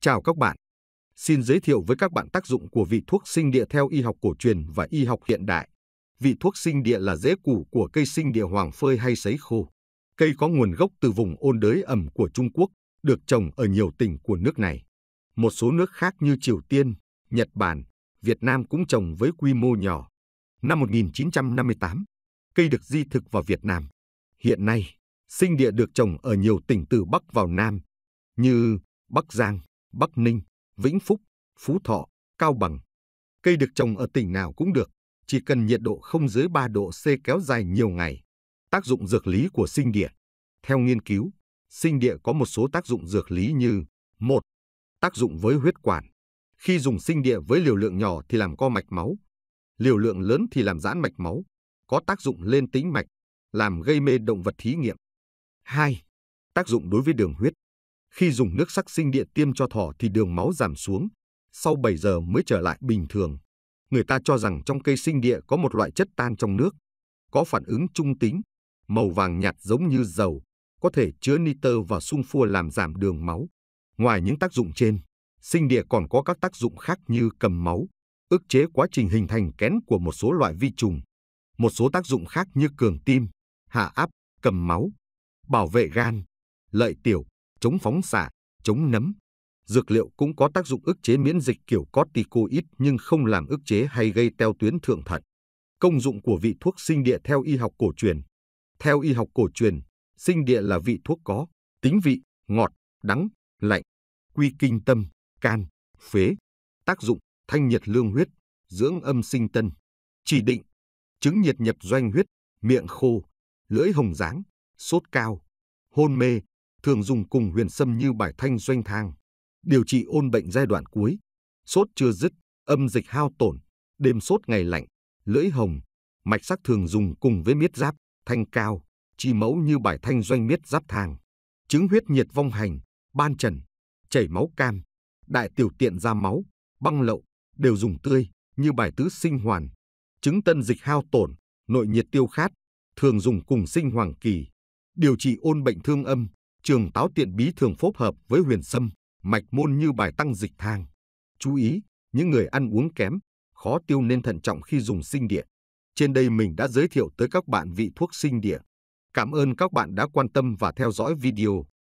Chào các bạn. Xin giới thiệu với các bạn tác dụng của vị thuốc sinh địa theo y học cổ truyền và y học hiện đại. Vị thuốc sinh địa là rễ củ của cây sinh địa hoàng phơi hay sấy khô. Cây có nguồn gốc từ vùng ôn đới ẩm của Trung Quốc, được trồng ở nhiều tỉnh của nước này. Một số nước khác như Triều Tiên, Nhật Bản, Việt Nam cũng trồng với quy mô nhỏ. Năm 1958, cây được di thực vào Việt Nam. Hiện nay, sinh địa được trồng ở nhiều tỉnh từ Bắc vào Nam như Bắc Giang, Bắc Ninh, Vĩnh Phúc, Phú Thọ, Cao Bằng. Cây được trồng ở tỉnh nào cũng được, chỉ cần nhiệt độ không dưới 3 độ C kéo dài nhiều ngày. Tác dụng dược lý của sinh địa. Theo nghiên cứu, sinh địa có một số tác dụng dược lý như một Tác dụng với huyết quản. Khi dùng sinh địa với liều lượng nhỏ thì làm co mạch máu, liều lượng lớn thì làm giãn mạch máu, có tác dụng lên tĩnh mạch, làm gây mê động vật thí nghiệm. 2. Tác dụng đối với đường huyết. Khi dùng nước sắc sinh địa tiêm cho thỏ thì đường máu giảm xuống, sau 7 giờ mới trở lại bình thường. Người ta cho rằng trong cây sinh địa có một loại chất tan trong nước, có phản ứng trung tính, màu vàng nhạt giống như dầu, có thể chứa nitơ và sunfua làm giảm đường máu. Ngoài những tác dụng trên, sinh địa còn có các tác dụng khác như cầm máu, ức chế quá trình hình thành kén của một số loại vi trùng, một số tác dụng khác như cường tim, hạ áp, cầm máu, bảo vệ gan, lợi tiểu, chống phóng xạ, chống nấm. Dược liệu cũng có tác dụng ức chế miễn dịch kiểu corticoid nhưng không làm ức chế hay gây teo tuyến thượng thận. Công dụng của vị thuốc sinh địa theo y học cổ truyền. Theo y học cổ truyền, sinh địa là vị thuốc có tính vị ngọt, đắng, lạnh, quy kinh tâm, can, phế. Tác dụng thanh nhiệt lương huyết, dưỡng âm sinh tân. Chỉ định chứng nhiệt nhập doanh huyết, miệng khô, lưỡi hồng dáng, sốt cao, hôn mê, thường dùng cùng huyền sâm như bài thanh doanh thang, điều trị ôn bệnh giai đoạn cuối, sốt chưa dứt, âm dịch hao tổn, đêm sốt ngày lạnh, lưỡi hồng, mạch sắc thường dùng cùng với miết giáp, thanh cao, chi mẫu như bài thanh doanh miết giáp thang, chứng huyết nhiệt vong hành, ban trần, chảy máu cam, đại tiểu tiện ra máu, băng lậu, đều dùng tươi, như bài tứ sinh hoàn, chứng tân dịch hao tổn, nội nhiệt tiêu khát, thường dùng cùng sinh hoàng kỳ, điều trị ôn bệnh thương âm, trường táo tiện bí thường phối hợp với huyền sâm, mạch môn như bài tăng dịch thang. Chú ý, những người ăn uống kém, khó tiêu nên thận trọng khi dùng sinh địa. Trên đây mình đã giới thiệu tới các bạn vị thuốc sinh địa. Cảm ơn các bạn đã quan tâm và theo dõi video.